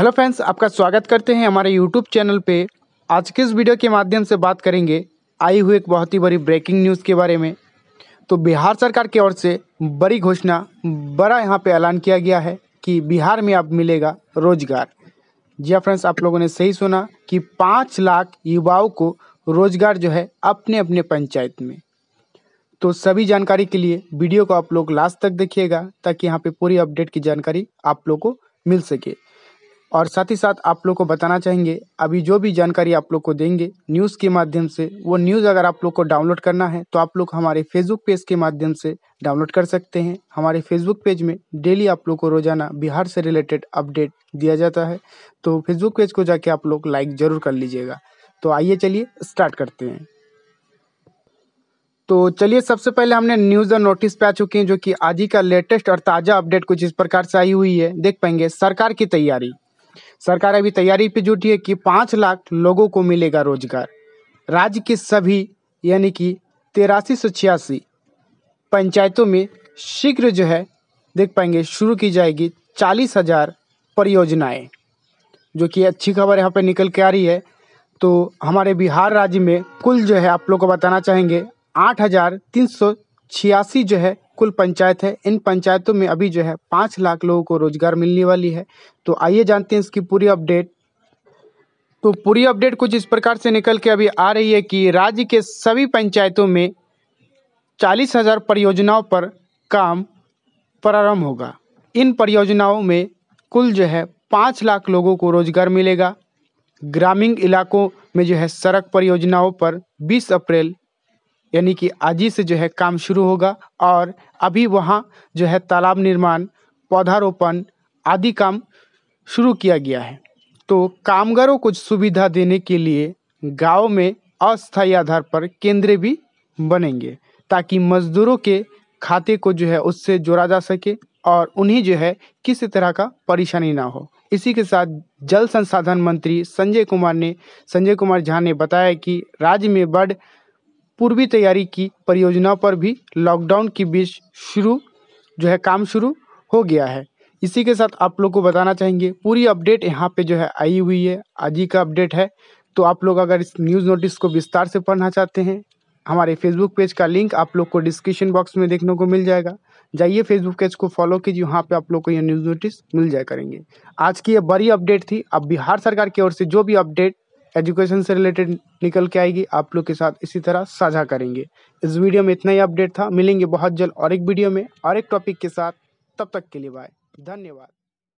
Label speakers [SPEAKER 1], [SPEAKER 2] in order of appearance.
[SPEAKER 1] hello friends आपका स्वागत करते हैं हमारे यूट्यूब चैनल पे आज के इस वीडियो के माध्यम से बात करेंगे आई हुई एक बहुत ही बड़ी ब्रेकिंग न्यूज़ के बारे में तो बिहार सरकार की ओर से बड़ी घोषणा बड़ा यहाँ पे ऐलान किया गया है कि बिहार में अब मिलेगा रोजगार जी हाँ फ्रेंड्स आप लोगों ने सही सुना कि पाँच लाख युवाओं को रोजगार जो है अपने अपने पंचायत में तो सभी जानकारी के लिए वीडियो को आप लोग लास्ट तक देखिएगा ताकि यहाँ पर पूरी अपडेट की जानकारी आप लोग को मिल सके और साथ ही साथ आप लोग को बताना चाहेंगे अभी जो भी जानकारी आप लोग को देंगे न्यूज़ के माध्यम से वो न्यूज़ अगर आप लोग को डाउनलोड करना है तो आप लोग हमारे फेसबुक पेज के माध्यम से डाउनलोड कर सकते हैं हमारे फेसबुक पेज में डेली आप लोग को रोज़ाना बिहार से रिलेटेड अपडेट दिया जाता है तो फेसबुक पेज को जाके आप लोग लाइक ज़रूर कर लीजिएगा तो आइए चलिए स्टार्ट करते हैं तो चलिए सबसे पहले हमने न्यूज़ और नोटिस पे आ चुके हैं जो कि आज ही का लेटेस्ट और ताज़ा अपडेट कुछ इस प्रकार से आई हुई है देख पाएंगे सरकार की तैयारी सरकार अभी तैयारी पे जुटी है कि पाँच लाख लोगों को मिलेगा रोजगार राज्य के सभी यानी कि तेरासी सौ छियासी पंचायतों में शीघ्र जो है देख पाएंगे शुरू की जाएगी चालीस हज़ार परियोजनाएं जो कि अच्छी खबर यहाँ पर निकल के आ रही है तो हमारे बिहार राज्य में कुल जो है आप लोग को बताना चाहेंगे आठ हज़ार तीन सौ छियासी जो है कुल पंचायत है इन पंचायतों में अभी जो है पाँच लाख लोगों को रोजगार मिलने वाली है तो आइए जानते हैं इसकी पूरी अपडेट तो पूरी अपडेट कुछ इस प्रकार से निकल के अभी आ रही है कि राज्य के सभी पंचायतों में चालीस हजार परियोजनाओं पर काम प्रारंभ होगा इन परियोजनाओं में कुल जो है पाँच लाख लोगों को रोजगार मिलेगा ग्रामीण इलाकों में जो है सड़क परियोजनाओं पर 20 अप्रैल यानी कि आज ही से जो है काम शुरू होगा और अभी वहाँ जो है तालाब निर्माण पौधारोपण आदि काम शुरू किया गया है तो कामगारों को सुविधा देने के लिए गांव में अस्थायी आधार पर केंद्र भी बनेंगे ताकि मजदूरों के खाते को जो है उससे जोड़ा जा सके और उन्हें जो है किसी तरह का परेशानी ना हो इसी के साथ जल संसाधन मंत्री संजय कुमार ने संजय कुमार झा ने बताया कि राज्य में बढ़ पूर्वी तैयारी की परियोजना पर भी लॉकडाउन के बीच शुरू जो है काम शुरू हो गया है इसी के साथ आप लोग को बताना चाहेंगे पूरी अपडेट यहाँ पे जो है आई हुई है आज ही का अपडेट है तो आप लोग अगर इस न्यूज़ नोटिस को विस्तार से पढ़ना चाहते हैं हमारे फेसबुक पेज का लिंक आप लोग को डिस्क्रिप्शन बॉक्स में देखने को मिल जाएगा जाइए फेसबुक पेज को फॉलो कीजिए वहाँ पे आप लोग को यह न्यूज़ नोटिस मिल जाए करेंगे आज की ये बड़ी अपडेट थी अब बिहार सरकार की ओर से जो भी अपडेट एजुकेशन से रिलेटेड निकल के आएगी आप लोग के साथ इसी तरह साझा करेंगे इस वीडियो में इतना ही अपडेट था मिलेंगे बहुत जल्द और एक वीडियो में और एक टॉपिक के साथ तब तक के लिए बाय धन्यवाद